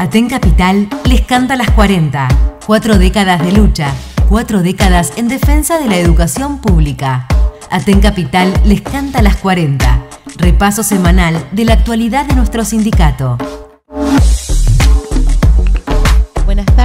Atencapital Capital les canta las 40. Cuatro décadas de lucha, cuatro décadas en defensa de la educación pública. Aten Capital les canta las 40. Repaso semanal de la actualidad de nuestro sindicato.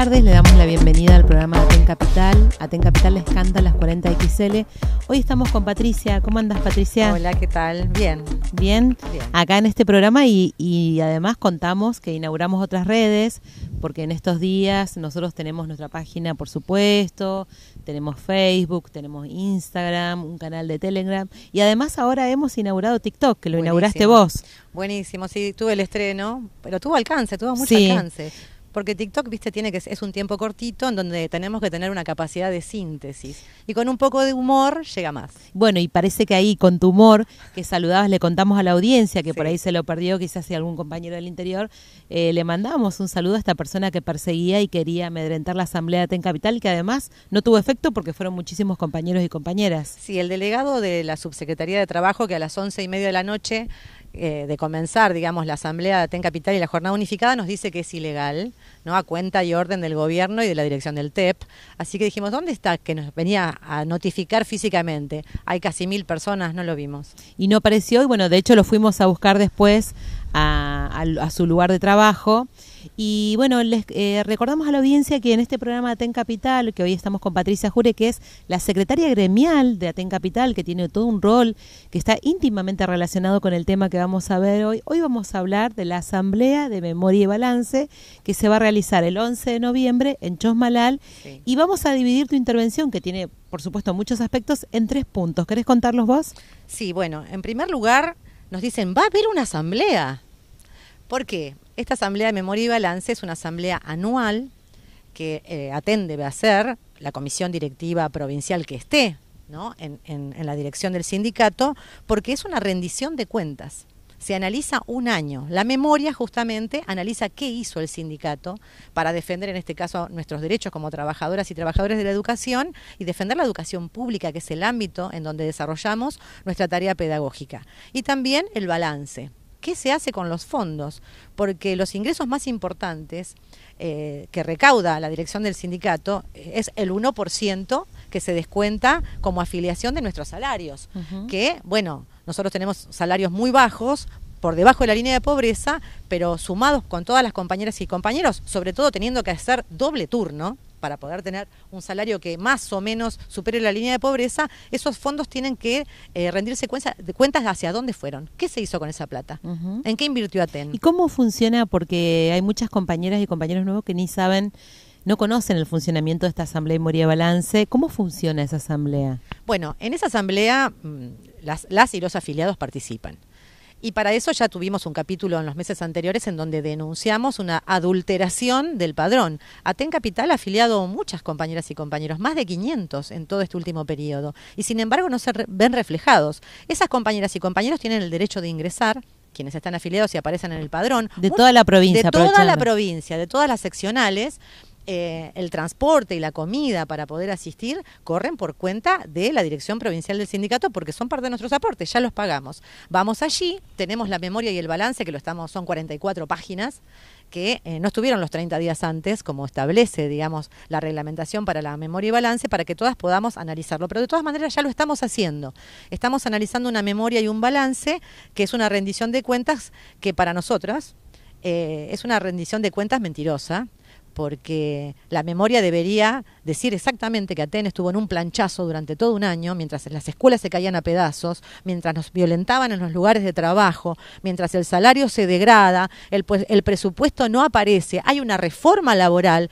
tardes, le damos la bienvenida al programa Aten Capital. Aten Capital les canta las 40XL. Hoy estamos con Patricia. ¿Cómo andas, Patricia? Hola, ¿qué tal? Bien. Bien. Acá en este programa y, además contamos que inauguramos otras redes, porque en estos días nosotros tenemos nuestra página, por supuesto, tenemos Facebook, tenemos Instagram, un canal de Telegram y además ahora hemos inaugurado TikTok, que lo inauguraste vos. Buenísimo, sí, tuve el estreno, pero tuvo alcance, tuvo mucho sí. alcance porque TikTok, viste, tiene que es un tiempo cortito en donde tenemos que tener una capacidad de síntesis. Y con un poco de humor llega más. Bueno, y parece que ahí con tu humor, que saludabas, le contamos a la audiencia, que por ahí se lo perdió, quizás si algún compañero del interior, eh, le mandamos un saludo a esta persona que perseguía y quería amedrentar la asamblea de Ten Capital, que además no tuvo efecto porque fueron muchísimos compañeros y compañeras. Sí, el delegado de la subsecretaría de Trabajo, que a las once y media de la noche eh, de comenzar, digamos, la asamblea de Capital y la jornada unificada, nos dice que es ilegal, ¿no? A cuenta y orden del gobierno y de la dirección del TEP. Así que dijimos, ¿dónde está? Que nos venía a notificar físicamente. Hay casi mil personas, no lo vimos. Y no apareció, y bueno, de hecho lo fuimos a buscar después a a, su lugar de trabajo. Y bueno, les eh, recordamos a la audiencia que en este programa de Atencapital, Capital, que hoy estamos con Patricia Jure, que es la secretaria gremial de Aten Capital, que tiene todo un rol que está íntimamente relacionado con el tema que vamos a ver hoy. Hoy vamos a hablar de la Asamblea de Memoria y Balance, que se va a realizar el 11 de noviembre en Chosmalal. Y vamos a dividir tu intervención, que tiene, por supuesto, muchos aspectos, en tres puntos. ¿Querés contarlos vos? Sí, bueno, en primer lugar, nos dicen, va a haber una asamblea. ¿Por qué? Esta Asamblea de Memoria y Balance es una asamblea anual que eh, atende debe a ser la comisión directiva provincial que esté en la dirección del sindicato, porque es una rendición de cuentas se analiza un año. La memoria justamente analiza qué hizo el sindicato para defender en este caso nuestros derechos como trabajadoras y trabajadores de la educación y defender la educación pública, que es el ámbito en donde desarrollamos nuestra tarea pedagógica. Y también el balance qué se hace con los fondos, porque los ingresos más importantes eh, que recauda la dirección del sindicato eh, es el 1% que se descuenta como afiliación de nuestros salarios, que, bueno, nosotros tenemos salarios muy bajos por debajo de la línea de pobreza, pero sumados con todas las compañeras y compañeros, sobre todo teniendo que hacer doble turno, para poder tener un salario que más o menos supere la línea de pobreza, esos fondos tienen que eh, rendirse de cuentas hacia dónde fueron, qué se hizo con esa plata, en qué invirtió Aten. ¿Y cómo funciona? Porque hay muchas compañeras y compañeros nuevos que ni saben no conocen el funcionamiento de esta Asamblea Moría Balance. ¿Cómo funciona esa asamblea? Bueno, en esa asamblea mm, las, las y los afiliados participan. Y para eso ya tuvimos un capítulo en los meses anteriores en donde denunciamos una adulteración del padrón. Aten Capital ha afiliado muchas compañeras y compañeros, más de 500 en todo este último periodo, y sin embargo no se ven reflejados. Esas compañeras y compañeros tienen el derecho de ingresar quienes están afiliados y aparecen en el padrón. De toda la provincia. De toda la provincia, de todas las seccionales, eh, el transporte y la comida para poder asistir corren por cuenta de la Dirección Provincial del Sindicato porque son parte de nuestros aportes, ya los pagamos. Vamos allí, tenemos la memoria y el balance, que lo estamos, son 44 páginas, que eh, no estuvieron los 30 días antes, como establece, digamos, la reglamentación para la memoria y balance, para que todas podamos analizarlo. Pero de todas maneras ya lo estamos haciendo. Estamos analizando una memoria y un balance, que es una rendición de cuentas que para nosotras eh, es una rendición de cuentas mentirosa porque la memoria debería decir exactamente que Aten estuvo en un planchazo durante todo un año, mientras las escuelas se caían a pedazos, mientras nos violentaban en los lugares de trabajo, mientras el salario se degrada, el, pues, el presupuesto no aparece, hay una reforma laboral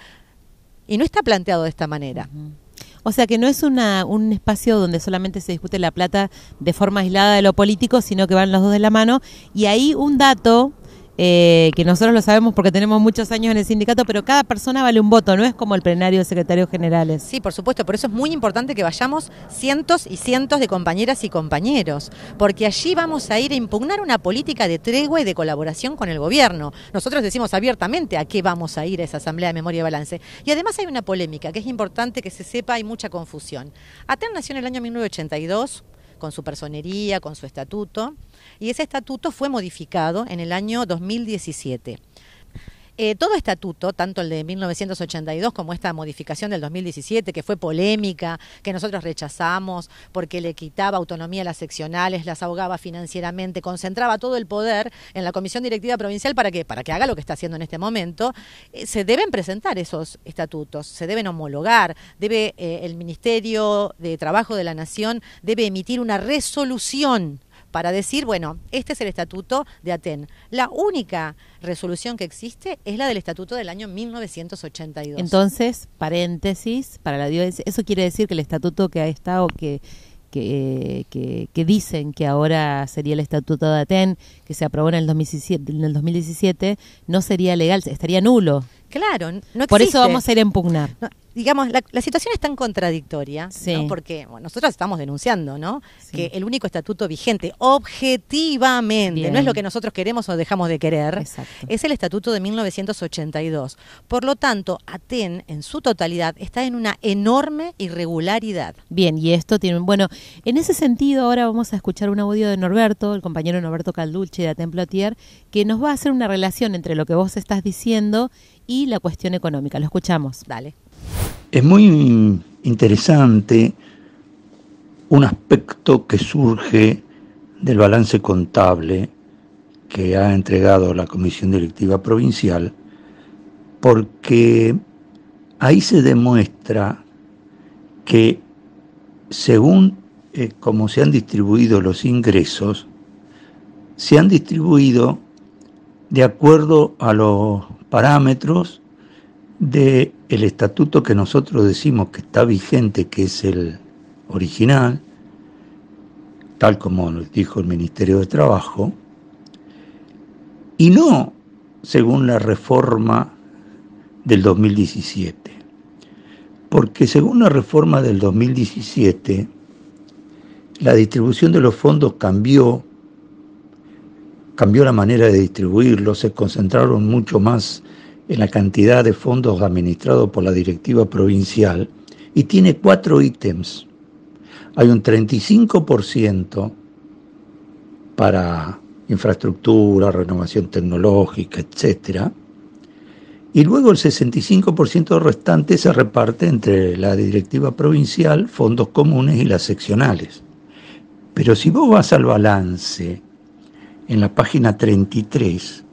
y no está planteado de esta manera. O sea que no es un espacio donde solamente se discute la plata de forma aislada de lo político, sino que van los dos de la mano. Y ahí un dato eh, que nosotros lo sabemos porque tenemos muchos años en el sindicato, pero cada persona vale un voto, no es como el plenario de secretarios generales. Sí, por supuesto, por eso es muy importante que vayamos cientos y cientos de compañeras y compañeros, porque allí vamos a ir a impugnar una política de tregua y de colaboración con el gobierno. Nosotros decimos abiertamente a qué vamos a ir a esa Asamblea de Memoria y Balance. Y además hay una polémica que es importante que se sepa, hay mucha confusión. ATEN nació en el año 1982 con su personería, con su estatuto, y ese estatuto fue modificado en el año 2017. Eh, todo estatuto, tanto el de 1982 como esta modificación del 2017, que fue polémica, que nosotros rechazamos porque le quitaba autonomía a las seccionales, las ahogaba financieramente, concentraba todo el poder en la Comisión Directiva Provincial para que, para que haga lo que está haciendo en este momento, eh, se deben presentar esos estatutos, se deben homologar, debe eh, el Ministerio de Trabajo de la Nación debe emitir una resolución para decir, bueno, este es el estatuto de Aten. La única resolución que existe es la del estatuto del año 1982. Entonces, paréntesis, para la diócesis, eso quiere decir que el estatuto que ha estado, que que, dicen que ahora sería el Estatuto de Aten, que se aprobó en el 2017, en el no sería legal, estaría nulo. Claro, no existe. Por eso vamos a ir a impugnar digamos, la, situación es tan contradictoria, porque nosotros estamos denunciando, ¿no? Que el único estatuto vigente, objetivamente, no es lo que nosotros queremos o dejamos de querer, es el estatuto de 1982. Por lo tanto, ATEN en su totalidad está en una enorme irregularidad. Bien, y esto tiene, bueno, en ese sentido ahora vamos a escuchar un audio de Norberto, el compañero Norberto Calducci de ATEN que nos va a hacer una relación entre lo que vos estás diciendo y la cuestión económica. Lo escuchamos. Dale. Es muy interesante un aspecto que surge del balance contable que ha entregado la Comisión Directiva Provincial, porque ahí se demuestra que según eh, cómo se han distribuido los ingresos, se han distribuido de acuerdo a los parámetros de el estatuto que nosotros decimos que está vigente, que es el original, tal como nos dijo el Ministerio de Trabajo, y no según la reforma del 2017. Porque según la reforma del 2017, la distribución de los fondos cambió, cambió la manera de distribuirlos, se concentraron mucho más en la cantidad de fondos administrados por la directiva provincial y tiene cuatro ítems. Hay un 35% para infraestructura, renovación tecnológica, etc. Y luego el 65% restante se reparte entre la directiva provincial, fondos comunes y las seccionales. Pero si vos vas al balance, en la página 33,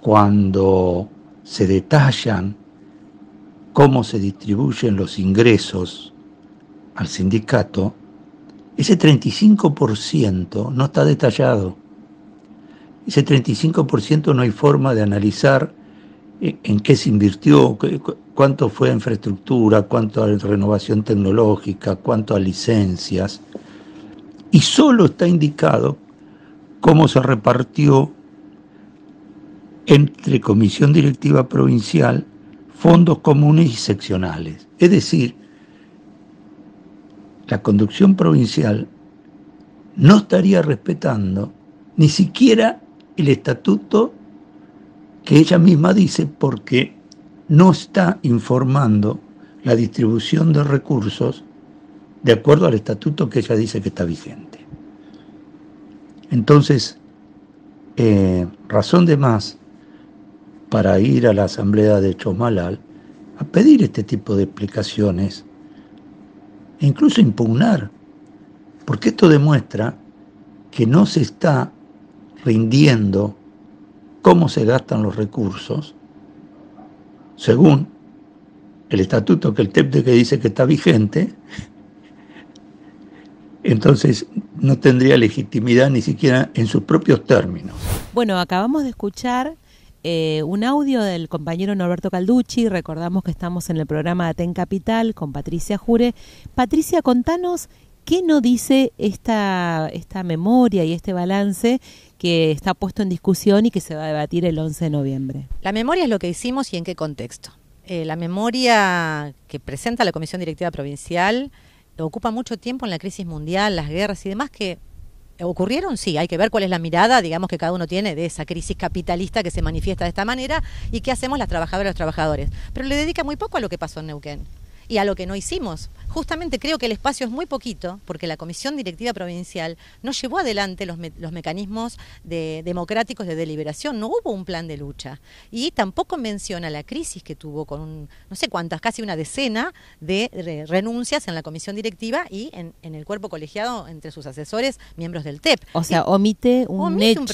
cuando se detallan cómo se distribuyen los ingresos al sindicato, ese 35% no está detallado. Ese 35% no hay forma de analizar eh, en qué se invirtió, cuánto fue a infraestructura, cuánto a renovación tecnológica, cuánto a licencias. Y solo está indicado cómo se repartió entre comisión directiva provincial, fondos comunes y seccionales. Es decir, la conducción provincial no estaría respetando ni siquiera el estatuto que ella misma dice porque no está informando la distribución de recursos de acuerdo al estatuto que ella dice que está vigente. Entonces, eh, razón de más para ir a la asamblea de Chomalal a pedir este tipo de explicaciones e incluso impugnar, porque esto demuestra que no se está rindiendo cómo se gastan los recursos según el estatuto que el TEPTE que dice que está vigente, entonces no tendría legitimidad ni siquiera en sus propios términos. Bueno, acabamos de escuchar eh, un audio del compañero Norberto Calducci. Recordamos que estamos en el programa Aten Capital con Patricia Jure. Patricia, contanos qué nos dice esta, esta memoria y este balance que está puesto en discusión y que se va a debatir el 11 de noviembre. La memoria es lo que hicimos y en qué contexto. Eh, la memoria que presenta la Comisión Directiva Provincial ocupa mucho tiempo en la crisis mundial, las guerras y demás que ocurrieron, sí, hay que ver cuál es la mirada, digamos, que cada uno tiene de esa crisis capitalista que se manifiesta de esta manera y qué hacemos las trabajadoras y los trabajadores. Pero le dedica muy poco a lo que pasó en Neuquén y a lo que no hicimos. Justamente creo que el espacio es muy poquito, porque la Comisión Directiva Provincial no llevó adelante los, los mecanismos democráticos de deliberación, no hubo un plan de lucha. Y tampoco menciona la crisis que tuvo con, no sé cuántas, casi una decena de renuncias en la Comisión Directiva y en, el cuerpo colegiado entre sus asesores, miembros del TEP. O sea, omite, un, hecho,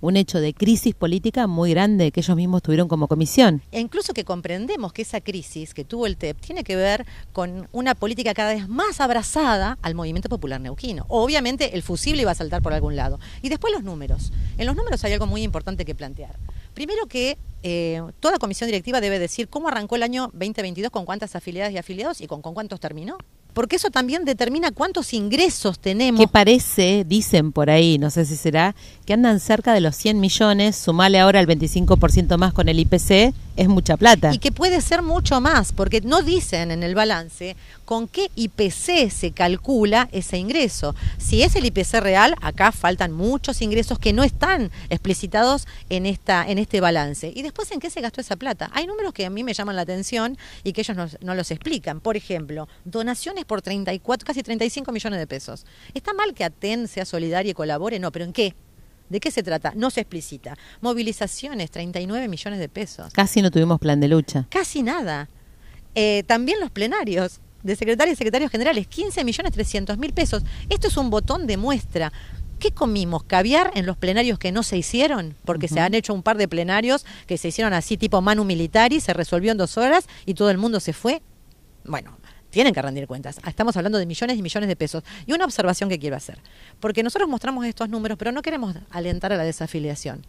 un, hecho de crisis política muy grande que ellos mismos tuvieron como comisión. E incluso que comprendemos que esa crisis que tuvo el TEP tiene que ver con una política cada vez más abrazada al movimiento popular neuquino. Obviamente el fusible iba a saltar por algún lado. Y después los números. En los números hay algo muy importante que plantear. Primero que eh, toda comisión directiva debe decir cómo arrancó el año 2022, con cuántas afiliadas y afiliados y con, con cuántos terminó porque eso también determina cuántos ingresos tenemos. Que parece, dicen por ahí, no sé si será, que andan cerca de los 100 millones, sumale ahora el 25% más con el IPC es mucha plata. Y que puede ser mucho más, porque no dicen en el balance con qué IPC se calcula ese ingreso. Si es el IPC real, acá faltan muchos ingresos que no están explicitados en, esta, en este balance. Y después, ¿en qué se gastó esa plata? Hay números que a mí me llaman la atención y que ellos no, los explican. Por ejemplo, donaciones por 34, casi 35 millones de pesos. Está mal que ATEN sea solidaria y colabore, no, pero ¿en qué? ¿De qué se trata? No se explicita. Movilizaciones, 39 millones de pesos. Casi no tuvimos plan de lucha. Casi nada. Eh, también los plenarios de secretarios y secretarios generales, 15 millones 300 mil pesos. Esto es un botón de muestra. ¿Qué comimos? ¿Caviar en los plenarios que no se hicieron? Porque se han hecho un par de plenarios que se hicieron así tipo manu militari, se resolvió en dos horas y todo el mundo se fue. Bueno, tienen que rendir cuentas. Ah, estamos hablando de millones y millones de pesos. Y una observación que quiero hacer, porque nosotros mostramos estos números, pero no queremos alentar a la desafiliación.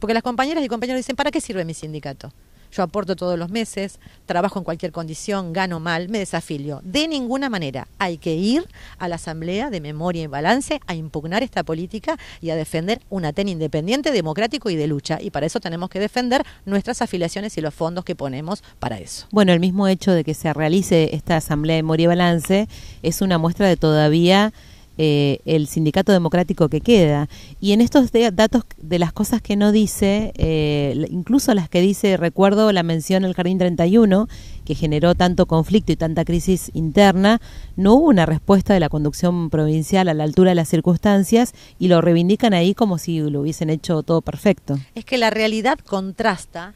Porque las compañeras y compañeros dicen, ¿para qué sirve mi sindicato? Yo aporto todos los meses, trabajo en cualquier condición, gano mal, me desafilio. De ninguna manera hay que ir a la Asamblea de Memoria y Balance a impugnar esta política y a defender un Atene independiente, democrático y de lucha. Y para eso tenemos que defender nuestras afiliaciones y los fondos que ponemos para eso. Bueno, el mismo hecho de que se realice esta Asamblea de Memoria y Balance es una muestra de todavía eh, el sindicato democrático que queda. Y en estos datos de las cosas que no dice, eh, incluso las que dice, recuerdo la mención al Jardín 31, que generó tanto conflicto y tanta crisis interna, no hubo una respuesta de la conducción provincial a la altura de las circunstancias y lo reivindican ahí como si lo hubiesen hecho todo perfecto. Es que la realidad contrasta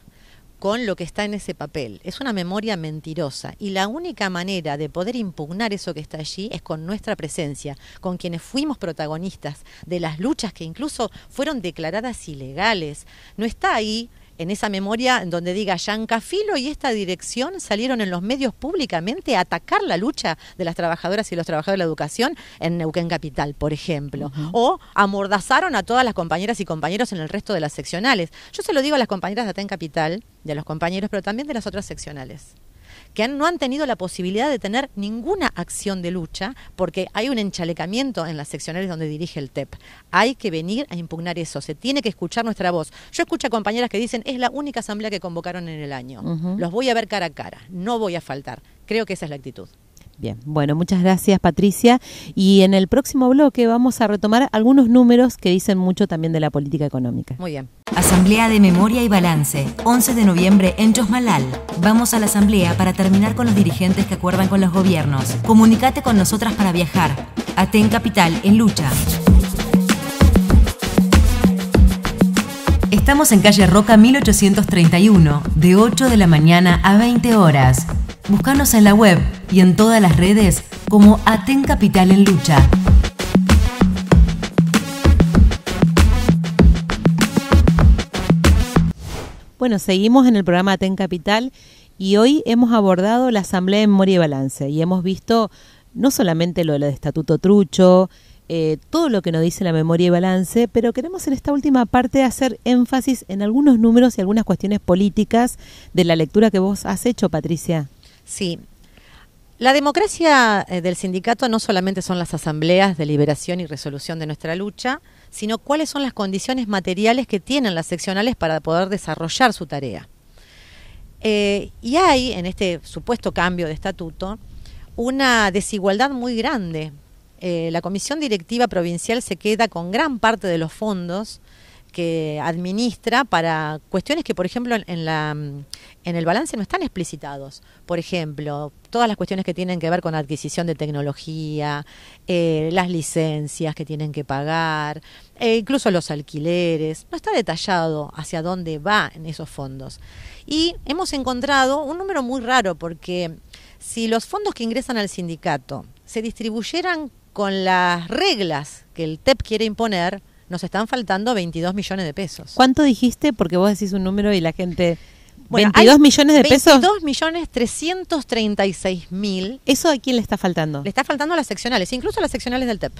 con lo que está en ese papel. Es una memoria mentirosa y la única manera de poder impugnar eso que está allí es con nuestra presencia, con quienes fuimos protagonistas de las luchas que incluso fueron declaradas ilegales. No está ahí en esa memoria donde diga Yancafilo y esta dirección salieron en los medios públicamente a atacar la lucha de las trabajadoras y los trabajadores de la educación en Neuquén Capital, por ejemplo. O amordazaron a todas las compañeras y compañeros en el resto de las seccionales. Yo se lo digo a las compañeras de Aten Capital, de los compañeros, pero también de las otras seccionales que no han tenido la posibilidad de tener ninguna acción de lucha porque hay un enchalecamiento en las seccionales donde dirige el TEP. Hay que venir a impugnar eso, se tiene que escuchar nuestra voz. Yo escucho a compañeras que dicen, es la única asamblea que convocaron en el año, los voy a ver cara a cara, no voy a faltar. Creo que esa es la actitud. Bien, bueno, muchas gracias Patricia. Y en el próximo bloque vamos a retomar algunos números que dicen mucho también de la política económica. Muy bien. Asamblea de Memoria y Balance, 11 de noviembre en Chosmalal. Vamos a la asamblea para terminar con los dirigentes que acuerdan con los gobiernos. Comunicate con nosotras para viajar. Aten Capital en lucha. Estamos en calle Roca 1831, de 8 de la mañana a 20 horas. Búscanos en la web y en todas las redes como Aten Capital en Lucha. Bueno, seguimos en el programa Aten Capital y hoy hemos abordado la Asamblea de Memoria y Balance y hemos visto no solamente lo del Estatuto Trucho, eh, todo lo que nos dice la memoria y balance, pero queremos en esta última parte hacer énfasis en algunos números y algunas cuestiones políticas de la lectura que vos has hecho, Patricia. Sí. La democracia eh, del sindicato no solamente son las asambleas de liberación y resolución de nuestra lucha, sino cuáles son las condiciones materiales que tienen las seccionales para poder desarrollar su tarea. Eh, y hay, en este supuesto cambio de estatuto, una desigualdad muy grande. Eh, la Comisión Directiva Provincial se queda con gran parte de los fondos que administra para cuestiones que, por ejemplo, en, el balance no están explicitados. Por ejemplo, todas las cuestiones que tienen que ver con adquisición de tecnología, eh, las licencias que tienen que pagar, e incluso los alquileres. No está detallado hacia dónde van esos fondos. Y hemos encontrado un número muy raro porque si los fondos que ingresan al sindicato se distribuyeran con las reglas que el TEP quiere imponer, nos están faltando 22 millones de pesos. ¿Cuánto dijiste? Porque vos decís un número y la gente... Bueno, 22 millones de pesos. 22 millones 336 mil. ¿Eso a quién le está faltando? Le está faltando a las seccionales, incluso a las seccionales del TEP.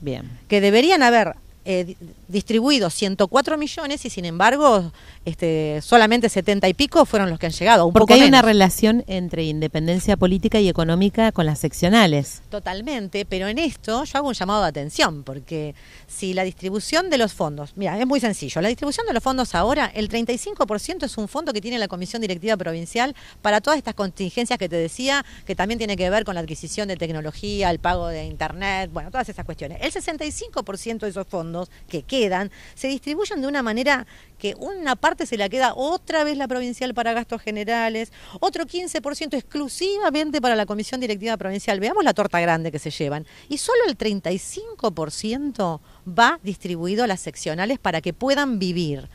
Bien. Que deberían haber eh, 104 millones y sin embargo este, solamente 70 y pico fueron los que han llegado. Porque hay una relación entre independencia política y económica con las seccionales. Totalmente, pero en esto yo hago un llamado de atención, porque si la distribución de los fondos, mira, es muy sencillo, la distribución de los fondos ahora, el 35% es un fondo que tiene la Comisión Directiva Provincial para todas estas contingencias que te decía, que también tiene que ver con la adquisición de tecnología, el pago de Internet, bueno, todas esas cuestiones. El 65% de esos fondos que quedan se distribuyen de una manera que una parte se la queda otra vez la provincial para gastos generales, otro 15% exclusivamente para la comisión directiva provincial. Veamos la torta grande que se llevan. Y solo el 35% va distribuido a las seccionales para que puedan vivir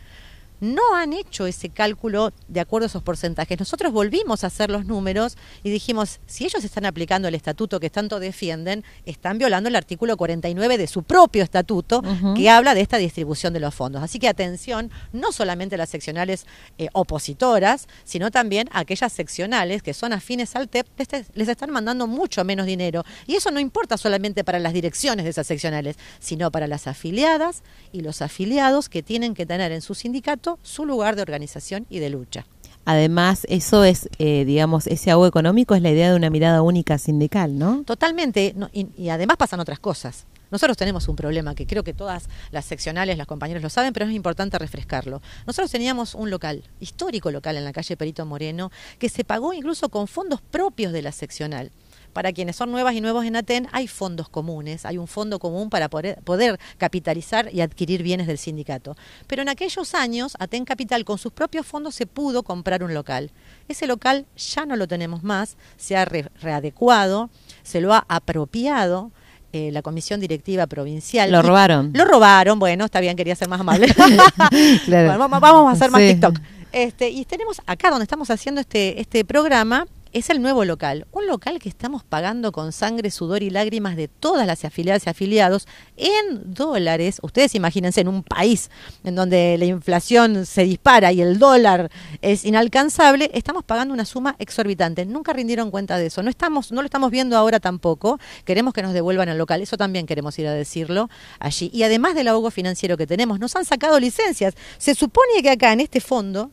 no han hecho ese cálculo de acuerdo a esos porcentajes. Nosotros volvimos a hacer los números y dijimos, si ellos están aplicando el estatuto que tanto defienden, están violando el artículo 49 de su propio estatuto que habla de esta distribución de los fondos. Así que atención, no solamente a las seccionales eh, opositoras, sino también a aquellas seccionales que son afines al TEP, les, les están mandando mucho menos dinero. Y eso no importa solamente para las direcciones de esas seccionales, sino para las afiliadas y los afiliados que tienen que tener en su sindicato su lugar de organización y de lucha. Además, eso es, eh, digamos, ese agua económico es la idea de una mirada única sindical, ¿no? Totalmente, y, además pasan otras cosas. Nosotros tenemos un problema que creo que todas las seccionales, las compañeras lo saben, pero es importante refrescarlo. Nosotros teníamos un local, histórico local en la calle Perito Moreno, que se pagó incluso con fondos propios de la seccional para quienes son nuevas y nuevos en ATEN, hay fondos comunes, hay un fondo común para poder, capitalizar y adquirir bienes del sindicato. Pero en aquellos años, ATEN Capital con sus propios fondos se pudo comprar un local. Ese local ya no lo tenemos más, se ha readecuado, se lo ha apropiado. Eh, la comisión directiva provincial. Lo robaron. Lo robaron, bueno, está bien, quería ser más amable. vamos, a hacer más TikTok. Este, y tenemos acá donde estamos haciendo este, este programa, es el nuevo local, un local que estamos pagando con sangre, sudor y lágrimas de todas las afiliadas y afiliados en dólares. Ustedes imagínense en un país en donde la inflación se dispara y el dólar es inalcanzable, estamos pagando una suma exorbitante. Nunca rindieron cuenta de eso. No estamos no lo estamos viendo ahora tampoco. Queremos que nos devuelvan el local, eso también queremos ir a decirlo allí. Y además del ahogo financiero que tenemos, nos han sacado licencias. Se supone que acá en este fondo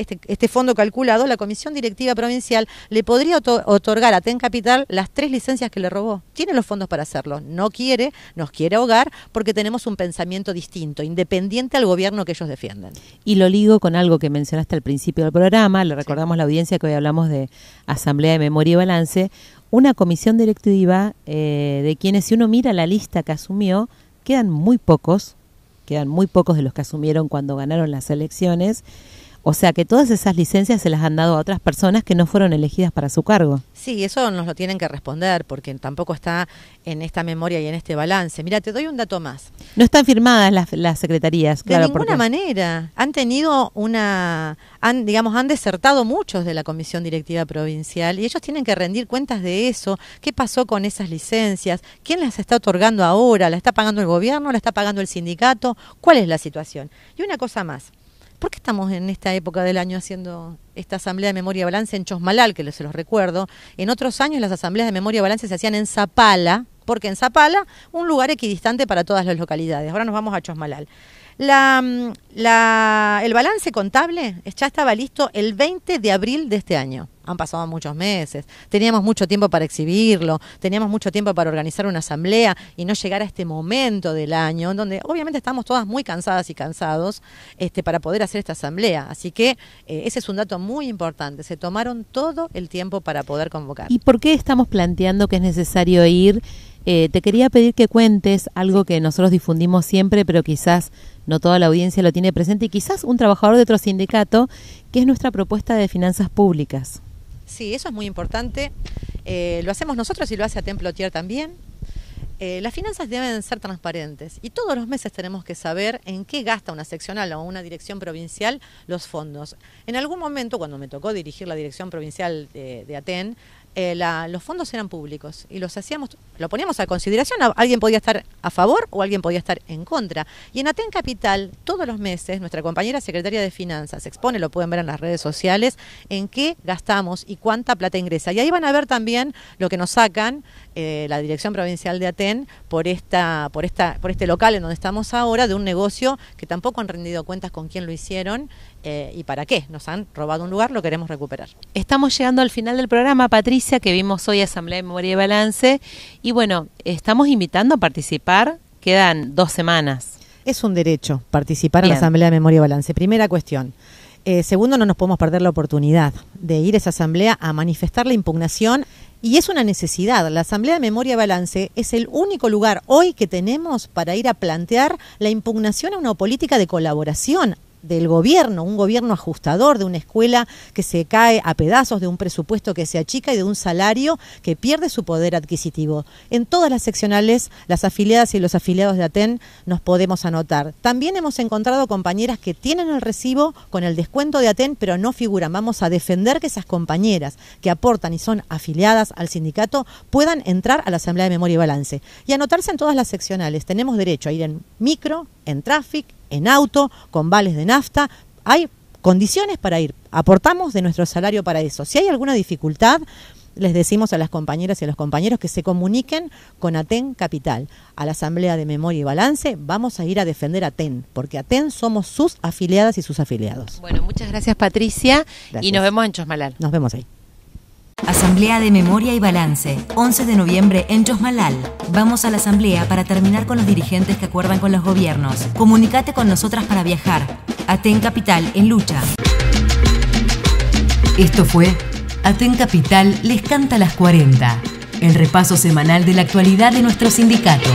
este, este, fondo calculado, la Comisión Directiva Provincial le podría otorgar a TEN Capital las tres licencias que le robó. Tiene los fondos para hacerlo. No quiere, nos quiere ahogar porque tenemos un pensamiento distinto, independiente al gobierno que ellos defienden. Y lo ligo con algo que mencionaste al principio del programa. Le recordamos la audiencia que hoy hablamos de Asamblea de Memoria y Balance. Una comisión directiva eh, de quienes, si uno mira la lista que asumió, quedan muy pocos, quedan muy pocos de los que asumieron cuando ganaron las elecciones o sea que todas esas licencias se las han dado a otras personas que no fueron elegidas para su cargo. Sí, eso nos lo tienen que responder porque tampoco está en esta memoria y en este balance. Mira, te doy un dato más. No están firmadas las, secretarías, claro. De ninguna manera. Han tenido una, han, digamos, han desertado muchos de la comisión directiva provincial y ellos tienen que rendir cuentas de eso. ¿Qué pasó con esas licencias? ¿Quién las está otorgando ahora? ¿La está pagando el gobierno? ¿La está pagando el sindicato? ¿Cuál es la situación? Y una cosa más. ¿Por qué estamos en esta época del año haciendo esta asamblea de memoria y balance en Chosmalal, que se los recuerdo? En otros años las asambleas de memoria y balance se hacían en Zapala, porque en Zapala, un lugar equidistante para todas las localidades. Ahora nos vamos a Chosmalal. Mm, el balance contable ya estaba listo el 20 de abril de este año han pasado muchos meses, teníamos mucho tiempo para exhibirlo, teníamos mucho tiempo para organizar una asamblea y no llegar a este momento del año, donde obviamente estamos todas muy cansadas y cansados este, para poder hacer esta asamblea. Así que eh, ese es un dato muy importante, se tomaron todo el tiempo para poder convocar. ¿Y por qué estamos planteando que es necesario ir? Eh, te quería pedir que cuentes algo que nosotros difundimos siempre, pero quizás no toda la audiencia lo tiene presente, y quizás un trabajador de otro sindicato, que es nuestra propuesta de finanzas públicas. Sí, eso es muy importante. Eh, lo hacemos nosotros y lo hace a Templo también. Eh, las finanzas deben ser transparentes y todos los meses tenemos que saber en qué gasta una seccional o una dirección provincial los fondos. En algún momento, cuando me tocó dirigir la dirección provincial de, de Aten, eh, los fondos eran públicos y los hacíamos, lo poníamos a consideración, alguien podía estar a favor o alguien podía estar en contra. Y en Aten Capital, todos los meses, nuestra compañera secretaria de Finanzas expone, lo pueden ver en las redes sociales, en qué gastamos y cuánta plata ingresa. Y ahí van a ver también lo que nos sacan eh, la Dirección Provincial de Aten por, esta, por, esta, por este local en donde estamos ahora, de un negocio que tampoco han rendido cuentas con quién lo hicieron eh, y para qué. Nos han robado un lugar, lo queremos recuperar. Estamos llegando al final del programa, Patricia, que vimos hoy Asamblea de Memoria y Balance. Y bueno, estamos invitando a participar, quedan dos semanas. Es un derecho participar en la Asamblea de Memoria y Balance. Primera cuestión. Eh, segundo, no nos podemos perder la oportunidad de ir a esa asamblea a manifestar la impugnación y es una necesidad. La Asamblea de Memoria Balance es el único lugar hoy que tenemos para ir a plantear la impugnación a una política de colaboración del gobierno, un gobierno ajustador, de una escuela que se cae a pedazos, de un presupuesto que se achica y de un salario que pierde su poder adquisitivo. En todas las seccionales, las afiliadas y los afiliados de ATEN nos podemos anotar. También hemos encontrado compañeras que tienen el recibo con el descuento de ATEN, pero no figuran. Vamos a defender que esas compañeras que aportan y son afiliadas al sindicato puedan entrar a la Asamblea de Memoria y Balance y anotarse en todas las seccionales. Tenemos derecho a ir en micro, en traffic, en auto, con vales de nafta. Hay condiciones para ir. Aportamos de nuestro salario para eso. Si hay alguna dificultad, les decimos a las compañeras y a los compañeros que se comuniquen con ATEN Capital. A la Asamblea de Memoria y Balance vamos a ir a defender ATEN, porque ATEN somos sus afiliadas y sus afiliados. Bueno, muchas gracias Patricia y nos vemos en Chosmalal. Nos vemos ahí. Asamblea de Memoria y Balance, 11 de noviembre en Chosmalal. Vamos a la asamblea para terminar con los dirigentes que acuerdan con los gobiernos. Comunicate con nosotras para viajar. Aten Capital en lucha. Esto fue Aten Capital les canta las 40, el repaso semanal de la actualidad de nuestro sindicato.